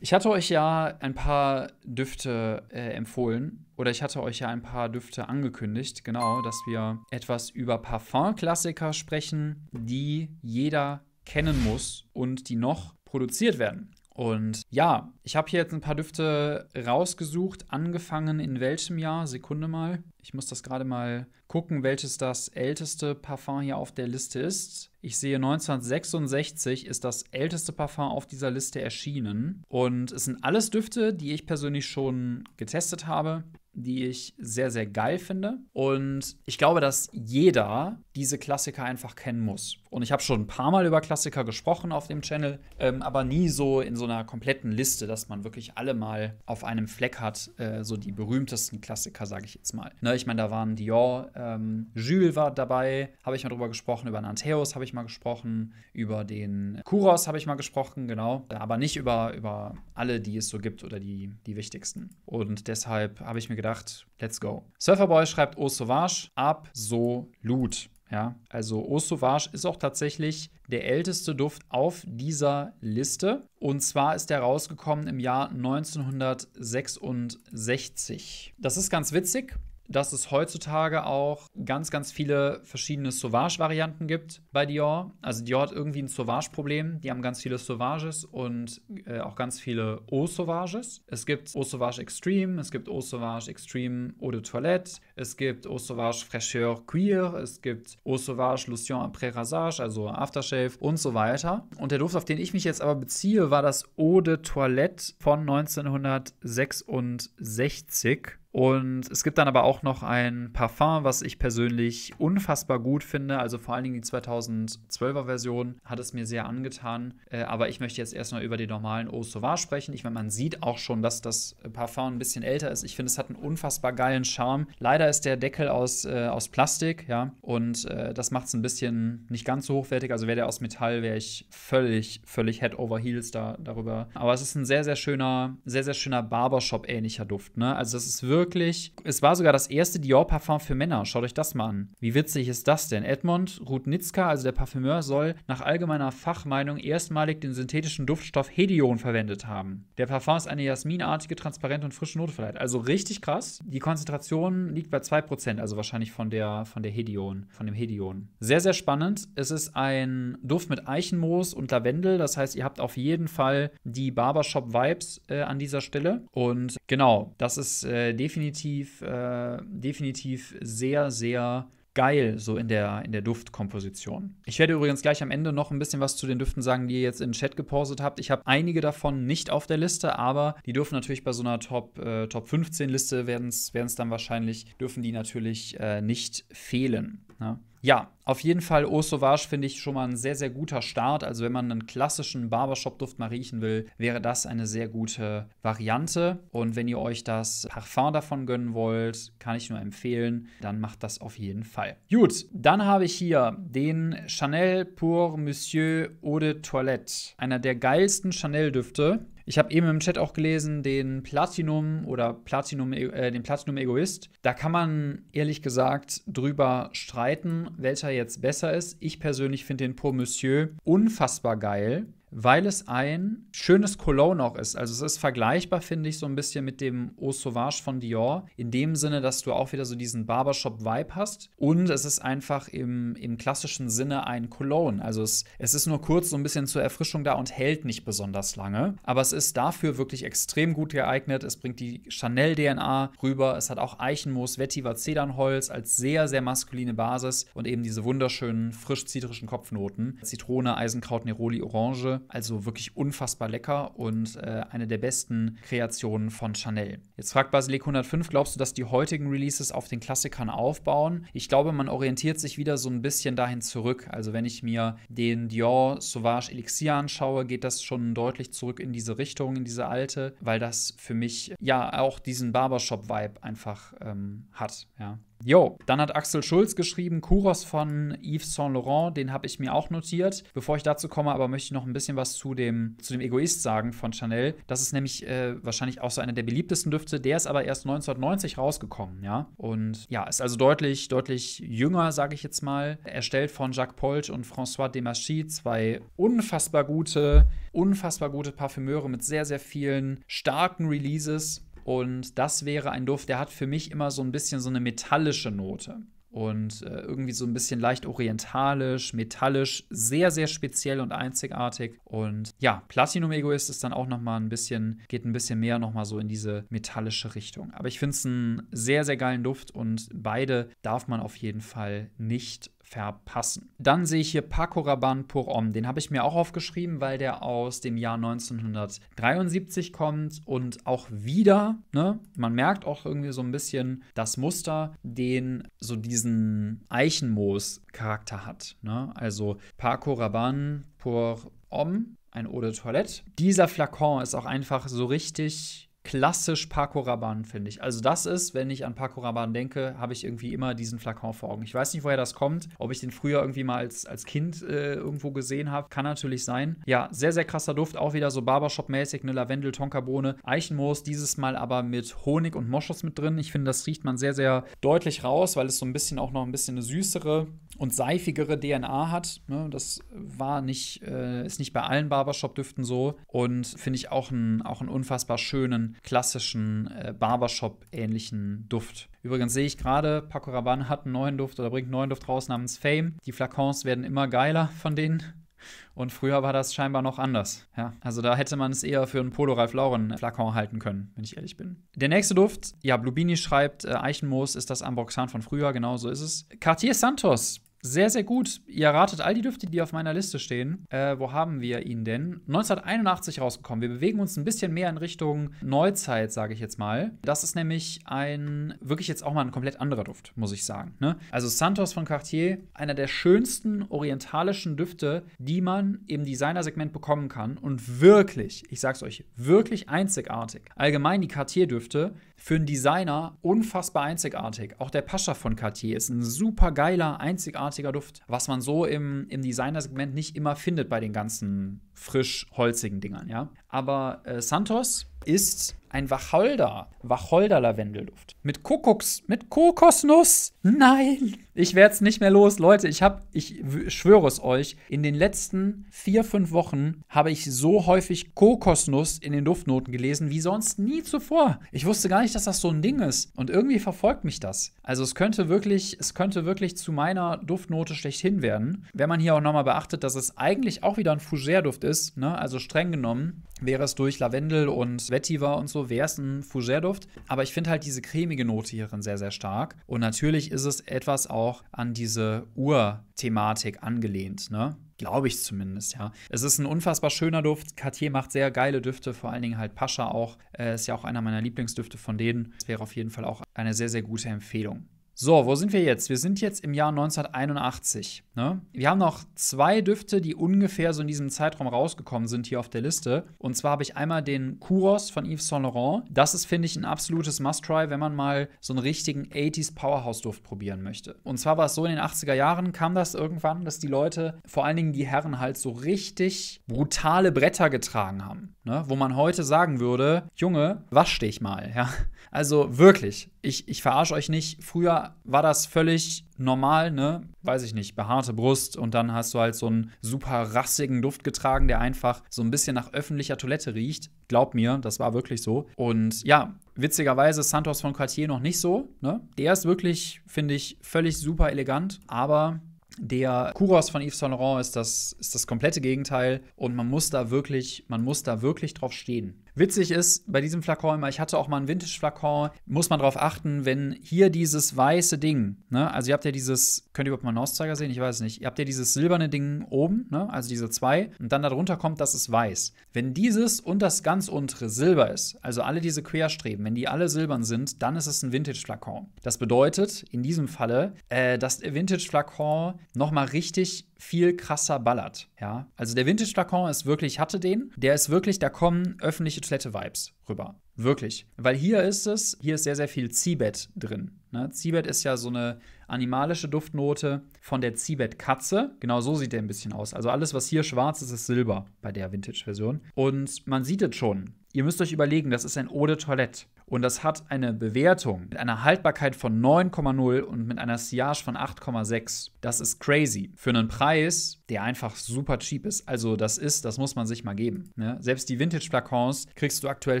Ich hatte euch ja ein paar Düfte äh, empfohlen oder ich hatte euch ja ein paar Düfte angekündigt, genau, dass wir etwas über Parfum-Klassiker sprechen, die jeder kennen muss und die noch produziert werden. Und ja, ich habe hier jetzt ein paar Düfte rausgesucht, angefangen in welchem Jahr? Sekunde mal. Ich muss das gerade mal gucken, welches das älteste Parfum hier auf der Liste ist. Ich sehe 1966 ist das älteste Parfum auf dieser Liste erschienen. Und es sind alles Düfte, die ich persönlich schon getestet habe die ich sehr, sehr geil finde. Und ich glaube, dass jeder diese Klassiker einfach kennen muss. Und ich habe schon ein paar Mal über Klassiker gesprochen auf dem Channel, ähm, aber nie so in so einer kompletten Liste, dass man wirklich alle mal auf einem Fleck hat, äh, so die berühmtesten Klassiker, sage ich jetzt mal. Ne, ich meine, da waren Dior, ähm, Jules war dabei, habe ich mal drüber gesprochen, über Nanteus habe ich mal gesprochen, über den Kuros habe ich mal gesprochen, genau, aber nicht über, über alle, die es so gibt oder die, die wichtigsten. Und deshalb habe ich mir gedacht, let's go. Surferboy schreibt O Sauvage, absolut. Ja, also Eau Sauvage ist auch tatsächlich der älteste Duft auf dieser Liste. Und zwar ist er rausgekommen im Jahr 1966. Das ist ganz witzig, dass es heutzutage auch ganz, ganz viele verschiedene Sauvage-Varianten gibt bei Dior. Also Dior hat irgendwie ein Sauvage-Problem. Die haben ganz viele Sauvages und äh, auch ganz viele Eau-Sauvages. Es gibt Eau-Sauvage Extreme, es gibt Eau-Sauvage Extreme Eau de Toilette, es gibt Eau-Sauvage Fraîcheur Cuir, es gibt Eau-Sauvage Lotion après Rasage, also Aftershave und so weiter. Und der Duft, auf den ich mich jetzt aber beziehe, war das Eau de Toilette von 1966. Und es gibt dann aber auch noch ein Parfum, was ich persönlich unfassbar gut finde. Also vor allen Dingen die 2012er Version hat es mir sehr angetan. Äh, aber ich möchte jetzt erstmal über die normalen Eau Sauvage sprechen. Ich meine, man sieht auch schon, dass das Parfum ein bisschen älter ist. Ich finde, es hat einen unfassbar geilen Charme. Leider ist der Deckel aus, äh, aus Plastik, ja. Und äh, das macht es ein bisschen nicht ganz so hochwertig. Also wäre der aus Metall, wäre ich völlig, völlig head over heels da, darüber. Aber es ist ein sehr, sehr schöner, sehr, sehr schöner Barbershop-ähnlicher Duft, ne? Also das ist wirklich wirklich. Es war sogar das erste Dior-Parfum für Männer. Schaut euch das mal an. Wie witzig ist das denn? Edmond Rudnitzka, also der Parfümeur, soll nach allgemeiner Fachmeinung erstmalig den synthetischen Duftstoff Hedion verwendet haben. Der Parfum ist eine jasminartige, transparente und frische Note verleiht. Also richtig krass. Die Konzentration liegt bei 2%, also wahrscheinlich von der, von der Hedion, von dem Hedion. Sehr, sehr spannend. Es ist ein Duft mit Eichenmoos und Lavendel. Das heißt, ihr habt auf jeden Fall die Barbershop-Vibes äh, an dieser Stelle. Und genau, das ist äh, definitiv definitiv, äh, definitiv sehr, sehr geil, so in der, in der Duftkomposition. Ich werde übrigens gleich am Ende noch ein bisschen was zu den Düften sagen, die ihr jetzt in den Chat gepostet habt. Ich habe einige davon nicht auf der Liste, aber die dürfen natürlich bei so einer Top, äh, Top 15 Liste werden es dann wahrscheinlich, dürfen die natürlich äh, nicht fehlen. Ne? Ja, auf jeden Fall Eau Sauvage finde ich schon mal ein sehr, sehr guter Start. Also wenn man einen klassischen Barbershop-Duft mal riechen will, wäre das eine sehr gute Variante. Und wenn ihr euch das Parfum davon gönnen wollt, kann ich nur empfehlen, dann macht das auf jeden Fall. Gut, dann habe ich hier den Chanel Pour Monsieur Eau de Toilette. Einer der geilsten Chanel-Düfte. Ich habe eben im Chat auch gelesen, den Platinum oder Platinum, äh, den Platinum Egoist. Da kann man ehrlich gesagt drüber streiten, welcher jetzt besser ist. Ich persönlich finde den Pour Monsieur unfassbar geil weil es ein schönes Cologne auch ist. Also es ist vergleichbar, finde ich, so ein bisschen mit dem Eau Sauvage von Dior. In dem Sinne, dass du auch wieder so diesen Barbershop-Vibe hast. Und es ist einfach im, im klassischen Sinne ein Cologne. Also es, es ist nur kurz so ein bisschen zur Erfrischung da und hält nicht besonders lange. Aber es ist dafür wirklich extrem gut geeignet. Es bringt die Chanel-DNA rüber. Es hat auch Eichenmoos, Vetiver Zedernholz als sehr, sehr maskuline Basis und eben diese wunderschönen frisch-zitrischen Kopfnoten. Zitrone, Eisenkraut, Neroli, Orange. Also wirklich unfassbar lecker und äh, eine der besten Kreationen von Chanel. Jetzt fragt Basilic 105, glaubst du, dass die heutigen Releases auf den Klassikern aufbauen? Ich glaube, man orientiert sich wieder so ein bisschen dahin zurück. Also wenn ich mir den Dior Sauvage Elixir anschaue, geht das schon deutlich zurück in diese Richtung, in diese alte, weil das für mich ja auch diesen Barbershop-Vibe einfach ähm, hat. Ja. Jo, dann hat Axel Schulz geschrieben, Kuros von Yves Saint Laurent, den habe ich mir auch notiert. Bevor ich dazu komme, aber möchte ich noch ein bisschen was zu dem, zu dem Egoist sagen von Chanel. Das ist nämlich äh, wahrscheinlich auch so einer der beliebtesten Düfte. Der ist aber erst 1990 rausgekommen, ja. Und ja, ist also deutlich, deutlich jünger, sage ich jetzt mal. Erstellt von Jacques Polch und François Demachy, zwei unfassbar gute, unfassbar gute Parfümeure mit sehr, sehr vielen starken Releases und das wäre ein Duft, der hat für mich immer so ein bisschen so eine metallische Note. Und äh, irgendwie so ein bisschen leicht orientalisch, metallisch, sehr, sehr speziell und einzigartig. Und ja, Platinum Egoist ist dann auch nochmal ein bisschen, geht ein bisschen mehr nochmal so in diese metallische Richtung. Aber ich finde es einen sehr, sehr geilen Duft und beide darf man auf jeden Fall nicht verpassen. Dann sehe ich hier Paco Rabanne pour Homme. Den habe ich mir auch aufgeschrieben, weil der aus dem Jahr 1973 kommt und auch wieder, ne, man merkt auch irgendwie so ein bisschen das Muster, den so diesen Eichenmoos-Charakter hat. Ne? Also Paco Rabanne pour Homme, ein Eau de Toilette. Dieser Flakon ist auch einfach so richtig klassisch Paco Rabanne, finde ich. Also das ist, wenn ich an Paco Rabanne denke, habe ich irgendwie immer diesen Flakon vor Augen. Ich weiß nicht, woher das kommt, ob ich den früher irgendwie mal als, als Kind äh, irgendwo gesehen habe. Kann natürlich sein. Ja, sehr, sehr krasser Duft. Auch wieder so Barbershop-mäßig, eine Lavendel, Tonkabohne, Eichenmoos. Dieses Mal aber mit Honig und Moschus mit drin. Ich finde, das riecht man sehr, sehr deutlich raus, weil es so ein bisschen auch noch ein bisschen eine süßere und seifigere DNA hat. Ne? Das war nicht, äh, ist nicht bei allen Barbershop-Düften so. Und finde ich auch einen auch unfassbar schönen, klassischen äh, Barbershop-ähnlichen Duft. Übrigens sehe ich gerade, Paco Rabanne hat einen neuen Duft oder bringt einen neuen Duft raus namens Fame. Die Flakons werden immer geiler von denen. Und früher war das scheinbar noch anders. Ja, also da hätte man es eher für einen Polo Ralph Lauren Flakon halten können, wenn ich ehrlich bin. Der nächste Duft, ja, Blubini schreibt, äh, Eichenmoos ist das Ambroxan von früher, genau so ist es. Cartier Santos sehr, sehr gut. Ihr ratet all die Düfte, die auf meiner Liste stehen. Äh, wo haben wir ihn denn? 1981 rausgekommen. Wir bewegen uns ein bisschen mehr in Richtung Neuzeit, sage ich jetzt mal. Das ist nämlich ein, wirklich jetzt auch mal ein komplett anderer Duft, muss ich sagen. Ne? Also Santos von Cartier, einer der schönsten orientalischen Düfte, die man im Designersegment bekommen kann. Und wirklich, ich sag's euch, wirklich einzigartig. Allgemein die Cartier-Düfte für einen Designer unfassbar einzigartig. Auch der Pascha von Cartier ist ein super geiler, einzigartiger aromatiger Duft, was man so im, im Designer-Segment nicht immer findet bei den ganzen frisch holzigen Dingern, ja. Aber äh, Santos ist ein Wacholder. Wacholder-Lavendelduft. Mit Kuckucks, Mit Kokosnuss. Nein. Ich werde es nicht mehr los. Leute, ich habe, ich schwöre es euch, in den letzten vier, fünf Wochen habe ich so häufig Kokosnuss in den Duftnoten gelesen wie sonst nie zuvor. Ich wusste gar nicht, dass das so ein Ding ist. Und irgendwie verfolgt mich das. Also es könnte wirklich, es könnte wirklich zu meiner Duftnote schlechthin werden. Wenn man hier auch nochmal beachtet, dass es eigentlich auch wieder ein Fougère-Duft ist, ne? also streng genommen wäre es durch Lavendel und Vetiver und so so, wäre es ein Fougère-Duft. Aber ich finde halt diese cremige Note hierin sehr, sehr stark. Und natürlich ist es etwas auch an diese Ur-Thematik angelehnt, ne? Glaube ich zumindest, ja. Es ist ein unfassbar schöner Duft. Cartier macht sehr geile Düfte, vor allen Dingen halt Pascha auch. Äh, ist ja auch einer meiner Lieblingsdüfte von denen. Das wäre auf jeden Fall auch eine sehr, sehr gute Empfehlung. So, wo sind wir jetzt? Wir sind jetzt im Jahr 1981. Ne? Wir haben noch zwei Düfte, die ungefähr so in diesem Zeitraum rausgekommen sind hier auf der Liste. Und zwar habe ich einmal den Kuros von Yves Saint Laurent. Das ist, finde ich, ein absolutes Must-Try, wenn man mal so einen richtigen 80s Powerhouse-Duft probieren möchte. Und zwar war es so, in den 80er Jahren kam das irgendwann, dass die Leute, vor allen Dingen die Herren, halt so richtig brutale Bretter getragen haben ne? wo man heute sagen würde, Junge, wasch dich mal. Ja? Also wirklich, ich, ich verarsche euch nicht. Früher war das völlig normal, ne? Weiß ich nicht, behaarte Brust und dann hast du halt so einen super rassigen Duft getragen, der einfach so ein bisschen nach öffentlicher Toilette riecht. Glaub mir, das war wirklich so. Und ja, witzigerweise Santos von Cartier noch nicht so, ne? Der ist wirklich, finde ich, völlig super elegant, aber der Kuros von Yves Saint Laurent ist das, ist das komplette Gegenteil und man muss da wirklich, man muss da wirklich drauf stehen. Witzig ist bei diesem Flakon immer, ich hatte auch mal einen Vintage-Flakon, muss man darauf achten, wenn hier dieses weiße Ding, ne, also ihr habt ja dieses, könnt ihr überhaupt mal einen Auszeiger sehen? Ich weiß nicht. Ihr habt ja dieses silberne Ding oben, ne, also diese zwei, und dann darunter kommt, das ist weiß. Wenn dieses und das ganz untere silber ist, also alle diese Querstreben, wenn die alle silbern sind, dann ist es ein Vintage-Flakon. Das bedeutet in diesem Falle, äh, dass der Vintage-Flakon nochmal richtig viel krasser ballert. Ja? Also der Vintage-Flakon ist wirklich, ich hatte den, der ist wirklich, da kommen öffentliche komplette Vibes rüber. Wirklich. Weil hier ist es, hier ist sehr, sehr viel Zibet drin. Ne? Zibet ist ja so eine animalische Duftnote von der Zibet-Katze. Genau so sieht der ein bisschen aus. Also alles, was hier schwarz ist, ist Silber bei der Vintage-Version. Und man sieht es schon. Ihr müsst euch überlegen, das ist ein Eau de Toilette. Und das hat eine Bewertung mit einer Haltbarkeit von 9,0 und mit einer Siage von 8,6. Das ist crazy. Für einen Preis, der einfach super cheap ist. Also, das ist, das muss man sich mal geben. Ne? Selbst die Vintage-Flakons kriegst du aktuell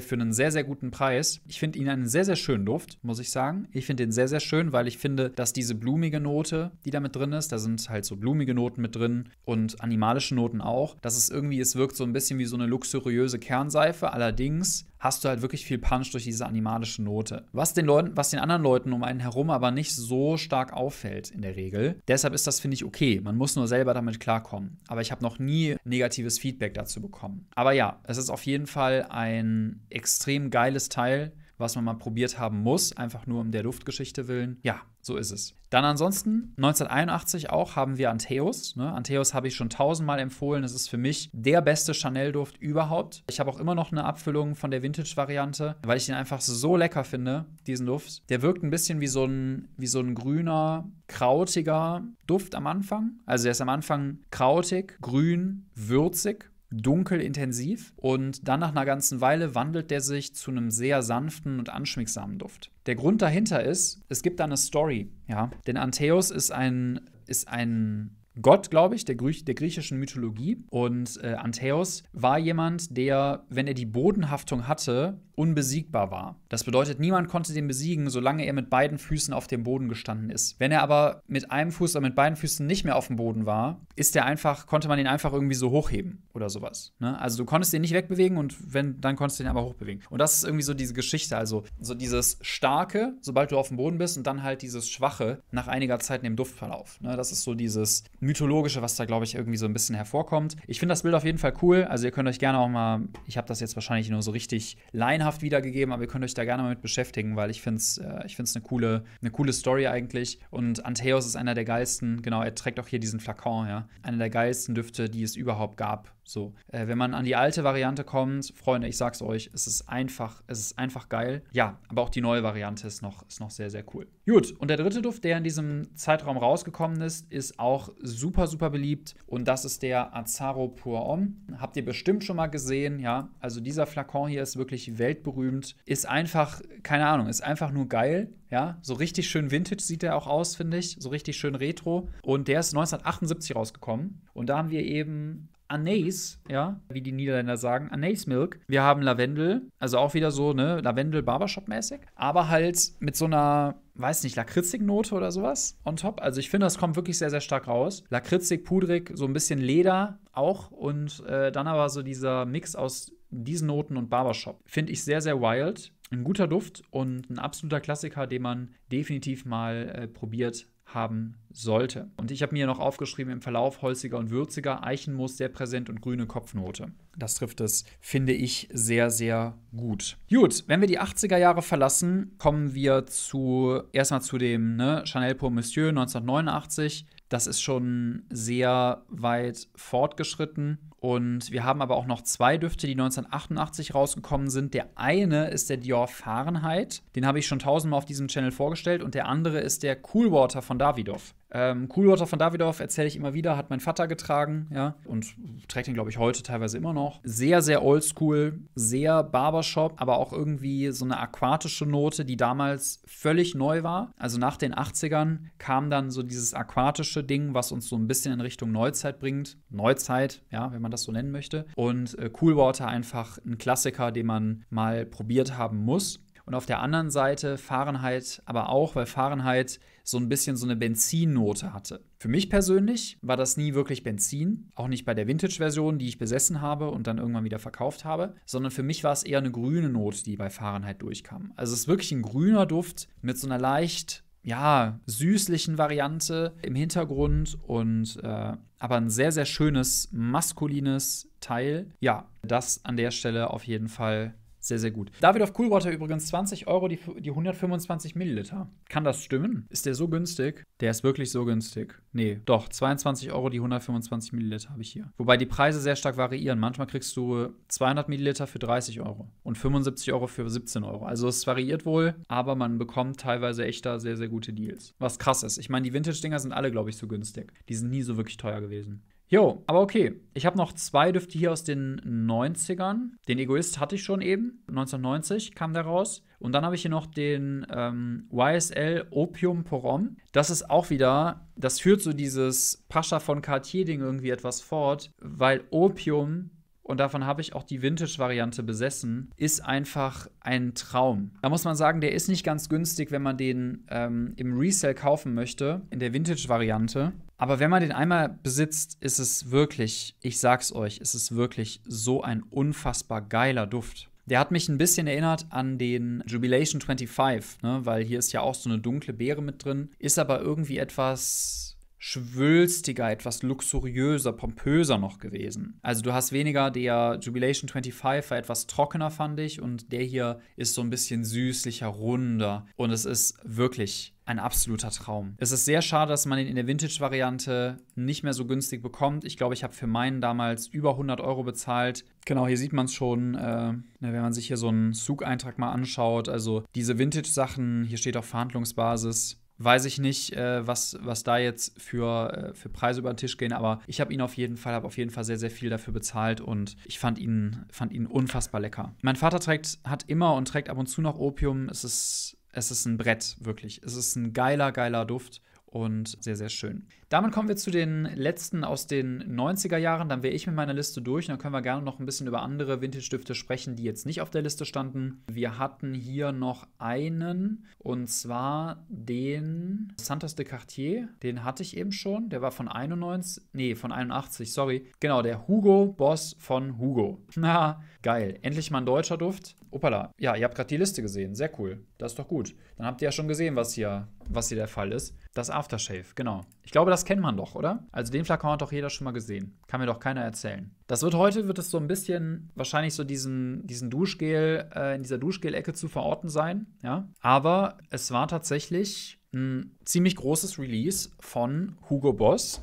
für einen sehr, sehr guten Preis. Ich finde ihn einen sehr, sehr schönen Duft, muss ich sagen. Ich finde ihn sehr, sehr schön, weil ich finde, dass diese blumige Note, die da mit drin ist, da sind halt so blumige Noten mit drin und animalische Noten auch, dass es irgendwie, es wirkt so ein bisschen wie so eine luxuriöse Kernseife. Allerdings hast du halt wirklich viel Punch durch diese animalische Note. Was den Leuten, was den anderen Leuten um einen herum aber nicht so stark auffällt in der Regel. Deshalb deshalb ist das, finde ich, okay. Man muss nur selber damit klarkommen. Aber ich habe noch nie negatives Feedback dazu bekommen. Aber ja, es ist auf jeden Fall ein extrem geiles Teil was man mal probiert haben muss, einfach nur um der Luftgeschichte willen. Ja, so ist es. Dann ansonsten 1981 auch haben wir Anteos. Ne? Anteos habe ich schon tausendmal empfohlen. Es ist für mich der beste Chanel-Duft überhaupt. Ich habe auch immer noch eine Abfüllung von der Vintage-Variante, weil ich den einfach so lecker finde, diesen Duft. Der wirkt ein bisschen wie so ein, wie so ein grüner, krautiger Duft am Anfang. Also der ist am Anfang krautig, grün, würzig dunkel intensiv und dann nach einer ganzen Weile wandelt der sich zu einem sehr sanften und anschmiegsamen Duft. Der Grund dahinter ist, es gibt da eine Story, ja, denn Antheus ist ein ist ein Gott, glaube ich, der, Griech der, griechischen Mythologie. Und äh, Antheus war jemand, der, wenn er die Bodenhaftung hatte, unbesiegbar war. Das bedeutet, niemand konnte den besiegen, solange er mit beiden Füßen auf dem Boden gestanden ist. Wenn er aber mit einem Fuß oder mit beiden Füßen nicht mehr auf dem Boden war, ist er einfach, konnte man ihn einfach irgendwie so hochheben oder sowas. Ne? Also du konntest ihn nicht wegbewegen und wenn, dann konntest du ihn aber hochbewegen. Und das ist irgendwie so diese Geschichte, also so dieses Starke, sobald du auf dem Boden bist und dann halt dieses Schwache nach einiger Zeit in dem Duftverlauf. Ne? Das ist so dieses Mythologische, was da, glaube ich, irgendwie so ein bisschen hervorkommt. Ich finde das Bild auf jeden Fall cool. Also ihr könnt euch gerne auch mal, ich habe das jetzt wahrscheinlich nur so richtig leinhaft laienhaft wiedergegeben, aber ihr könnt euch da gerne mal mit beschäftigen, weil ich finde es äh, eine, coole, eine coole Story eigentlich. Und Anteos ist einer der geilsten, genau, er trägt auch hier diesen Flakon, ja. Einer der geilsten Düfte, die es überhaupt gab so, äh, wenn man an die alte Variante kommt, Freunde, ich sag's euch, es ist einfach, es ist einfach geil. Ja, aber auch die neue Variante ist noch, ist noch sehr, sehr cool. Gut, und der dritte Duft, der in diesem Zeitraum rausgekommen ist, ist auch super, super beliebt und das ist der Azaro Pur Om. Habt ihr bestimmt schon mal gesehen, ja. Also dieser Flakon hier ist wirklich weltberühmt, ist einfach, keine Ahnung, ist einfach nur geil. Ja, so richtig schön Vintage sieht der auch aus, finde ich. So richtig schön Retro. Und der ist 1978 rausgekommen. Und da haben wir eben Anais, ja, wie die Niederländer sagen, Anais Milk. Wir haben Lavendel, also auch wieder so, ne, Lavendel Barbershop-mäßig, aber halt mit so einer, weiß nicht, lakritzig Note oder sowas on top. Also ich finde, das kommt wirklich sehr, sehr stark raus. Lakritzig, pudrig, so ein bisschen Leder auch und äh, dann aber so dieser Mix aus diesen Noten und Barbershop. Finde ich sehr, sehr wild. Ein guter Duft und ein absoluter Klassiker, den man definitiv mal äh, probiert haben sollte. Und ich habe mir noch aufgeschrieben im Verlauf holziger und würziger, Eichenmoos sehr präsent und grüne Kopfnote. Das trifft es, finde ich, sehr, sehr gut. Gut, wenn wir die 80er Jahre verlassen, kommen wir zu erstmal zu dem ne, Chanel pour Monsieur 1989. Das ist schon sehr weit fortgeschritten. Und wir haben aber auch noch zwei Düfte, die 1988 rausgekommen sind. Der eine ist der Dior Fahrenheit. Den habe ich schon tausendmal auf diesem Channel vorgestellt. Und der andere ist der Coolwater von Davidoff. Ähm, Coolwater von Davidoff erzähle ich immer wieder, hat mein Vater getragen, ja, und trägt ihn, glaube ich, heute teilweise immer noch. Sehr, sehr oldschool, sehr Barbershop, aber auch irgendwie so eine aquatische Note, die damals völlig neu war. Also nach den 80ern kam dann so dieses aquatische Ding, was uns so ein bisschen in Richtung Neuzeit bringt. Neuzeit, ja, wenn man das so nennen möchte. Und äh, Coolwater einfach ein Klassiker, den man mal probiert haben muss. Und auf der anderen Seite Fahrenheit aber auch, weil Fahrenheit so ein bisschen so eine Benzinnote hatte. Für mich persönlich war das nie wirklich Benzin, auch nicht bei der Vintage-Version, die ich besessen habe und dann irgendwann wieder verkauft habe, sondern für mich war es eher eine grüne Note, die bei Fahrenheit durchkam. Also es ist wirklich ein grüner Duft mit so einer leicht ja, süßlichen Variante im Hintergrund und äh, aber ein sehr, sehr schönes maskulines Teil. Ja, das an der Stelle auf jeden Fall sehr, sehr gut. David of Coolwater übrigens 20 Euro die, die 125 Milliliter. Kann das stimmen? Ist der so günstig? Der ist wirklich so günstig. Nee, doch, 22 Euro die 125 Milliliter habe ich hier. Wobei die Preise sehr stark variieren. Manchmal kriegst du 200 Milliliter für 30 Euro und 75 Euro für 17 Euro. Also es variiert wohl, aber man bekommt teilweise echt da sehr, sehr gute Deals. Was krass ist. Ich meine, die Vintage-Dinger sind alle, glaube ich, so günstig. Die sind nie so wirklich teuer gewesen. Jo, aber okay. Ich habe noch zwei Düfte hier aus den 90ern. Den Egoist hatte ich schon eben. 1990 kam der raus. Und dann habe ich hier noch den ähm, YSL Opium Porom. Das ist auch wieder, das führt so dieses Pascha von Cartier-Ding irgendwie etwas fort, weil Opium und davon habe ich auch die Vintage-Variante besessen, ist einfach ein Traum. Da muss man sagen, der ist nicht ganz günstig, wenn man den ähm, im Resell kaufen möchte, in der Vintage-Variante. Aber wenn man den einmal besitzt, ist es wirklich, ich sag's euch, ist es wirklich so ein unfassbar geiler Duft. Der hat mich ein bisschen erinnert an den Jubilation 25, ne? weil hier ist ja auch so eine dunkle Beere mit drin, ist aber irgendwie etwas schwülstiger, etwas luxuriöser, pompöser noch gewesen. Also du hast weniger, der Jubilation 25 war etwas trockener, fand ich, und der hier ist so ein bisschen süßlicher, runder. Und es ist wirklich ein absoluter Traum. Es ist sehr schade, dass man ihn in der Vintage-Variante nicht mehr so günstig bekommt. Ich glaube, ich habe für meinen damals über 100 Euro bezahlt. Genau, hier sieht man es schon, äh, wenn man sich hier so einen Zugeintrag mal anschaut. Also diese Vintage-Sachen, hier steht auch Verhandlungsbasis weiß ich nicht, äh, was, was da jetzt für, äh, für Preise über den Tisch gehen, aber ich habe ihn auf jeden Fall, habe auf jeden Fall sehr, sehr viel dafür bezahlt und ich fand ihn, fand ihn unfassbar lecker. Mein Vater trägt, hat immer und trägt ab und zu noch Opium. Es ist, es ist ein Brett, wirklich. Es ist ein geiler, geiler Duft und sehr, sehr schön. Damit kommen wir zu den letzten aus den 90er Jahren. Dann wäre ich mit meiner Liste durch und dann können wir gerne noch ein bisschen über andere Vintage-Stifte sprechen, die jetzt nicht auf der Liste standen. Wir hatten hier noch einen und zwar den Santos de Cartier. Den hatte ich eben schon. Der war von 91, nee, von 81, sorry. Genau, der Hugo Boss von Hugo. Na, geil. Endlich mal ein deutscher Duft. Opala. Ja, ihr habt gerade die Liste gesehen. Sehr cool. Das ist doch gut. Dann habt ihr ja schon gesehen, was hier was hier der Fall ist. Das Aftershave, genau. Ich glaube, das kennt man doch, oder? Also den Flakon hat doch jeder schon mal gesehen. Kann mir doch keiner erzählen. Das wird heute, wird es so ein bisschen wahrscheinlich so diesen, diesen Duschgel, äh, in dieser Duschgel-Ecke zu verorten sein, ja. Aber es war tatsächlich ein ziemlich großes Release von Hugo Boss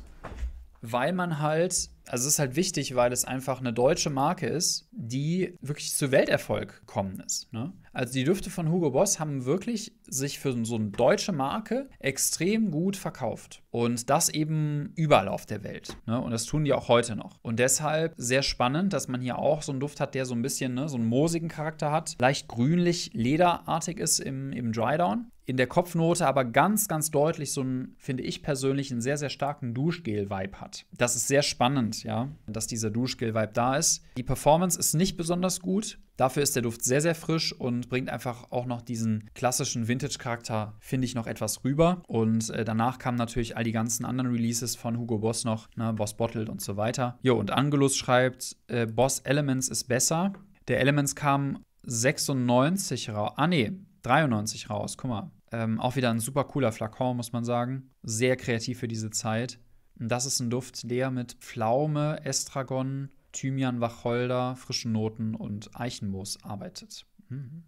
weil man halt, also es ist halt wichtig, weil es einfach eine deutsche Marke ist, die wirklich zu Welterfolg gekommen ist. Ne? Also die Düfte von Hugo Boss haben wirklich sich für so eine deutsche Marke extrem gut verkauft. Und das eben überall auf der Welt. Ne? Und das tun die auch heute noch. Und deshalb sehr spannend, dass man hier auch so einen Duft hat, der so ein bisschen ne, so einen moosigen Charakter hat, leicht grünlich, lederartig ist im, im Drydown in der Kopfnote aber ganz, ganz deutlich so einen, finde ich persönlich, einen sehr, sehr starken Duschgel-Vibe hat. Das ist sehr spannend, ja, dass dieser Duschgel-Vibe da ist. Die Performance ist nicht besonders gut. Dafür ist der Duft sehr, sehr frisch und bringt einfach auch noch diesen klassischen Vintage-Charakter, finde ich, noch etwas rüber. Und äh, danach kamen natürlich all die ganzen anderen Releases von Hugo Boss noch, ne, Boss Bottled und so weiter. Jo, und Angelus schreibt, äh, Boss Elements ist besser. Der Elements kam 96 raus. Ah, nee, 93 raus. Guck mal, ähm, auch wieder ein super cooler Flakon, muss man sagen. Sehr kreativ für diese Zeit. Und das ist ein Duft der mit Pflaume, Estragon, Thymian, Wacholder, frischen Noten und Eichenmoos arbeitet. Mhm.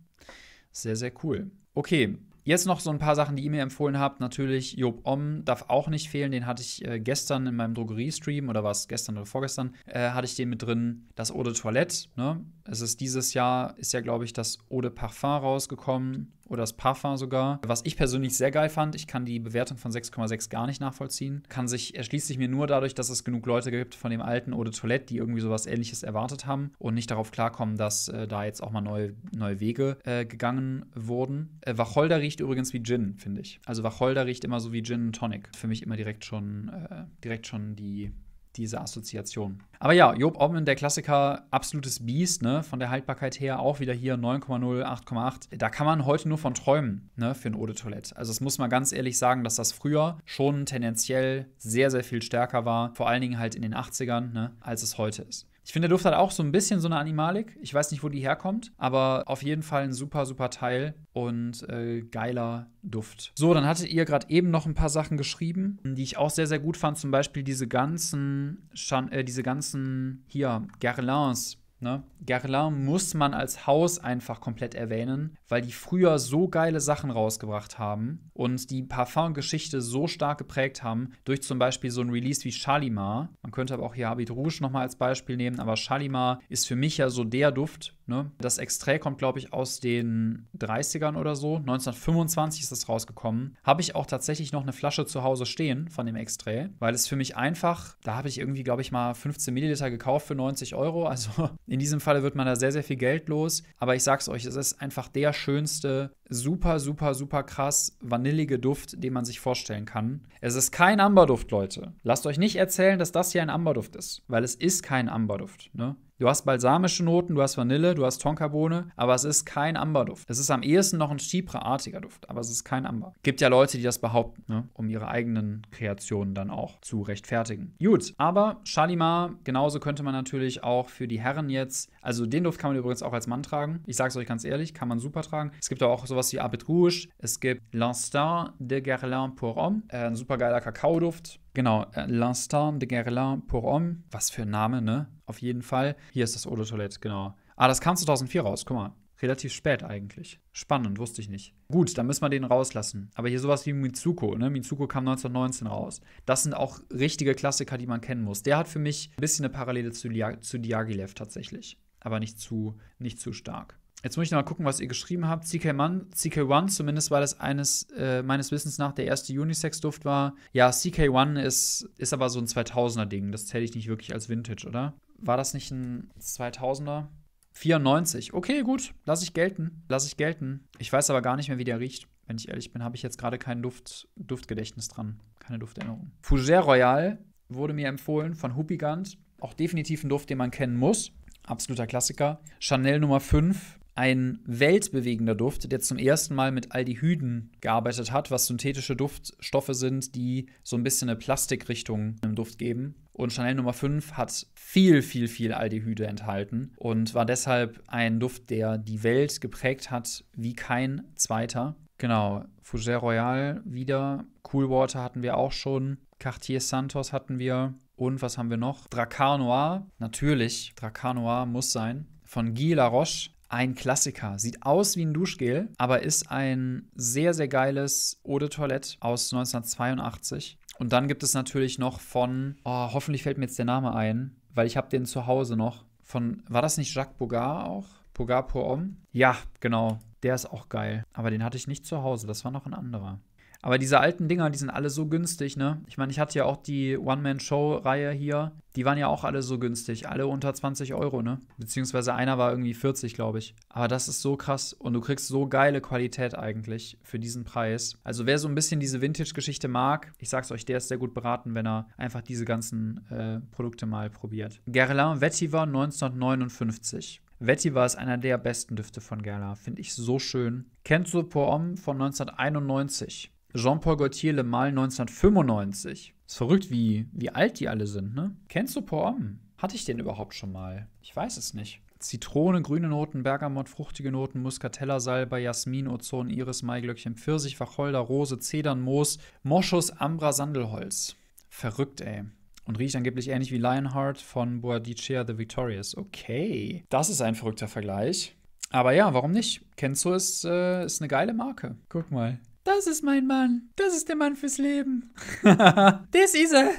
Sehr, sehr cool. Okay, Jetzt noch so ein paar Sachen, die ihr mir empfohlen habt. Natürlich, Job Om darf auch nicht fehlen. Den hatte ich äh, gestern in meinem Drogeriestream oder war gestern oder vorgestern, äh, hatte ich den mit drin. Das Eau de Toilette, ne? Es ist dieses Jahr, ist ja, glaube ich, das Eau de Parfum rausgekommen oder das Parfum sogar. Was ich persönlich sehr geil fand, ich kann die Bewertung von 6,6 gar nicht nachvollziehen. Kann sich, erschließt sich mir nur dadurch, dass es genug Leute gibt von dem alten Eau de Toilette, die irgendwie sowas ähnliches erwartet haben und nicht darauf klarkommen, dass äh, da jetzt auch mal neue, neue Wege äh, gegangen wurden. Äh, Wacholder riecht übrigens wie Gin, finde ich. Also Wacholder riecht immer so wie Gin und Tonic. Für mich immer direkt schon, äh, direkt schon die, diese Assoziation. Aber ja, Job Obman, der Klassiker, absolutes Biest, ne? Von der Haltbarkeit her auch wieder hier 9,0, 8,8. Da kann man heute nur von träumen, ne? Für ein Eau de Toilette. Also das muss man ganz ehrlich sagen, dass das früher schon tendenziell sehr, sehr viel stärker war. Vor allen Dingen halt in den 80ern, ne? Als es heute ist. Ich finde, der Duft hat auch so ein bisschen so eine Animalik. Ich weiß nicht, wo die herkommt, aber auf jeden Fall ein super, super Teil und äh, geiler Duft. So, dann hattet ihr gerade eben noch ein paar Sachen geschrieben, die ich auch sehr, sehr gut fand. Zum Beispiel diese ganzen, Chan äh, diese ganzen hier, Guerlains. Ne? Guerlain muss man als Haus einfach komplett erwähnen weil die früher so geile Sachen rausgebracht haben und die Parfum-Geschichte so stark geprägt haben, durch zum Beispiel so ein Release wie Shalimar. Man könnte aber auch hier Habit Rouge nochmal als Beispiel nehmen, aber Shalimar ist für mich ja so der Duft. Ne? Das Extrait kommt, glaube ich, aus den 30ern oder so. 1925 ist das rausgekommen. Habe ich auch tatsächlich noch eine Flasche zu Hause stehen von dem Extrait, weil es für mich einfach, da habe ich irgendwie, glaube ich, mal 15 Milliliter gekauft für 90 Euro. Also in diesem Falle wird man da sehr, sehr viel Geld los. Aber ich sage es euch, es ist einfach der wunderschönste, super, super, super krass vanillige Duft, den man sich vorstellen kann. Es ist kein Amberduft, Leute. Lasst euch nicht erzählen, dass das hier ein Amberduft ist, weil es ist kein Amberduft. Ne? Du hast balsamische Noten, du hast Vanille, du hast Tonkabohne, aber es ist kein Amberduft. Es ist am ehesten noch ein Chipra-artiger Duft, aber es ist kein Amber. Gibt ja Leute, die das behaupten, ne? um ihre eigenen Kreationen dann auch zu rechtfertigen. Gut, aber Shalimar, genauso könnte man natürlich auch für die Herren jetzt, also den Duft kann man übrigens auch als Mann tragen. Ich sag's euch ganz ehrlich, kann man super tragen. Es gibt auch sowas wie Abet Rouge, es gibt L'Instant de Guerlain pour Homme, äh, ein super geiler Kakaoduft. Genau, äh, L'Instant de Guerlain pour Homme. Was für ein Name, ne? auf jeden Fall. Hier ist das Eau de Toilette, genau. Ah, das kam 2004 raus, guck mal. Relativ spät eigentlich. Spannend, wusste ich nicht. Gut, dann müssen wir den rauslassen. Aber hier sowas wie Mitsuko, ne? Mitsuko kam 1919 raus. Das sind auch richtige Klassiker, die man kennen muss. Der hat für mich ein bisschen eine Parallele zu, Lia zu Diaghilev tatsächlich. Aber nicht zu, nicht zu stark. Jetzt muss ich noch mal gucken, was ihr geschrieben habt. CK1, CK1 zumindest weil das eines äh, meines Wissens nach der erste Unisex-Duft war. Ja, CK1 ist, ist aber so ein 2000er-Ding. Das zähle ich nicht wirklich als Vintage, oder? War das nicht ein 2000er? 94. Okay, gut. Lass ich gelten. Lass ich gelten. Ich weiß aber gar nicht mehr, wie der riecht. Wenn ich ehrlich bin, habe ich jetzt gerade kein Duft, Duftgedächtnis dran. Keine Dufterinnerung. Fougère Royal wurde mir empfohlen von Hupigant. Auch definitiv ein Duft, den man kennen muss. Absoluter Klassiker. Chanel Nummer 5. Ein weltbewegender Duft, der zum ersten Mal mit Aldehyden gearbeitet hat, was synthetische Duftstoffe sind, die so ein bisschen eine Plastikrichtung im Duft geben. Und Chanel Nummer 5 hat viel, viel, viel Aldehyde enthalten und war deshalb ein Duft, der die Welt geprägt hat wie kein zweiter. Genau, Fougère Royal wieder, Coolwater hatten wir auch schon, Cartier Santos hatten wir und was haben wir noch? Dracar Noir, natürlich, Dracar Noir muss sein, von Guy Laroche, ein Klassiker. Sieht aus wie ein Duschgel, aber ist ein sehr, sehr geiles Eau de Toilette aus 1982. Und dann gibt es natürlich noch von, oh, hoffentlich fällt mir jetzt der Name ein, weil ich habe den zu Hause noch. Von, war das nicht Jacques Bogart auch? Bogart Pour Homme? Ja, genau. Der ist auch geil. Aber den hatte ich nicht zu Hause. Das war noch ein anderer. Aber diese alten Dinger, die sind alle so günstig, ne? Ich meine, ich hatte ja auch die One-Man-Show-Reihe hier. Die waren ja auch alle so günstig. Alle unter 20 Euro, ne? Beziehungsweise einer war irgendwie 40, glaube ich. Aber das ist so krass. Und du kriegst so geile Qualität eigentlich für diesen Preis. Also, wer so ein bisschen diese Vintage-Geschichte mag, ich sag's euch, der ist sehr gut beraten, wenn er einfach diese ganzen äh, Produkte mal probiert. Guerlain Vetiver 1959. Vetiver ist einer der besten Düfte von Guerlain. Finde ich so schön. Kenzo Poom von 1991. Jean-Paul Gaultier Le Mal 1995. Ist verrückt, wie, wie alt die alle sind, ne? Kennst du Pomme? Hatte ich den überhaupt schon mal? Ich weiß es nicht. Zitrone, grüne Noten, Bergamot, fruchtige Noten, Muskateller, Salbei, Jasmin, Ozon, Iris, Maiglöckchen, Pfirsich, Wacholder, Rose, Zedern, Moos, Moschus, Ambra, Sandelholz. Verrückt, ey. Und riecht angeblich ähnlich wie Lionheart von Boadicea the Victorious. Okay. Das ist ein verrückter Vergleich. Aber ja, warum nicht? Kenzo ist, äh, ist eine geile Marke. Guck mal. Das ist mein Mann. Das ist der Mann fürs Leben. das ist er.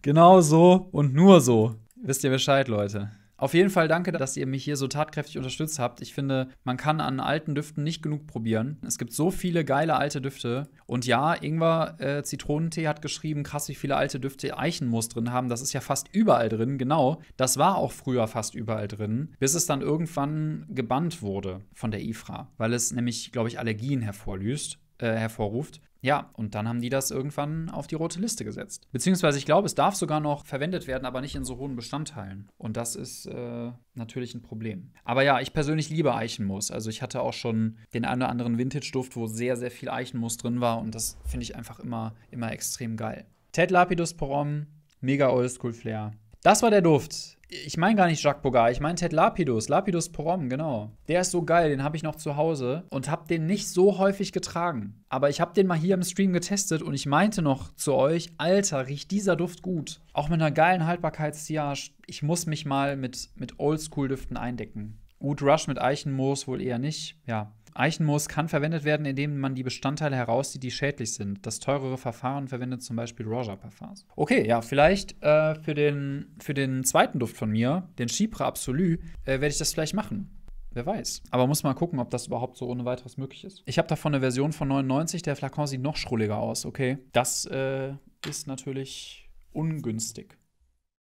genau so und nur so. Wisst ihr Bescheid, Leute. Auf jeden Fall danke, dass ihr mich hier so tatkräftig unterstützt habt. Ich finde, man kann an alten Düften nicht genug probieren. Es gibt so viele geile alte Düfte. Und ja, Ingwer äh, Zitronentee hat geschrieben, krass, wie viele alte Düfte Eichenmus drin haben. Das ist ja fast überall drin, genau. Das war auch früher fast überall drin, bis es dann irgendwann gebannt wurde von der IFRA, weil es nämlich, glaube ich, Allergien hervorlöst. Äh, hervorruft. Ja, und dann haben die das irgendwann auf die rote Liste gesetzt. Beziehungsweise ich glaube, es darf sogar noch verwendet werden, aber nicht in so hohen Bestandteilen. Und das ist äh, natürlich ein Problem. Aber ja, ich persönlich liebe Eichenmoos. Also ich hatte auch schon den einen oder anderen Vintage-Duft, wo sehr, sehr viel Eichenmoos drin war. Und das finde ich einfach immer, immer extrem geil. Ted Lapidus Porom, mega Oldschool Flair. Das war der Duft ich meine gar nicht Jacques Bogart, ich meine Ted Lapidus, Lapidus Porom, genau. Der ist so geil, den habe ich noch zu Hause und habe den nicht so häufig getragen. Aber ich habe den mal hier im Stream getestet und ich meinte noch zu euch, Alter, riecht dieser Duft gut. Auch mit einer geilen Haltbarkeitsziage. Ich muss mich mal mit, mit Oldschool-Düften eindecken. Gut Rush mit Eichenmoos wohl eher nicht. Ja, Eichenmoos kann verwendet werden, indem man die Bestandteile herauszieht, die schädlich sind. Das teurere Verfahren verwendet zum Beispiel Roger-Parfums. Okay, ja, vielleicht äh, für, den, für den zweiten Duft von mir, den Chypre Absolu, äh, werde ich das vielleicht machen. Wer weiß. Aber muss mal gucken, ob das überhaupt so ohne weiteres möglich ist. Ich habe davon eine Version von 99, der Flakon sieht noch schrulliger aus, okay? Das äh, ist natürlich ungünstig.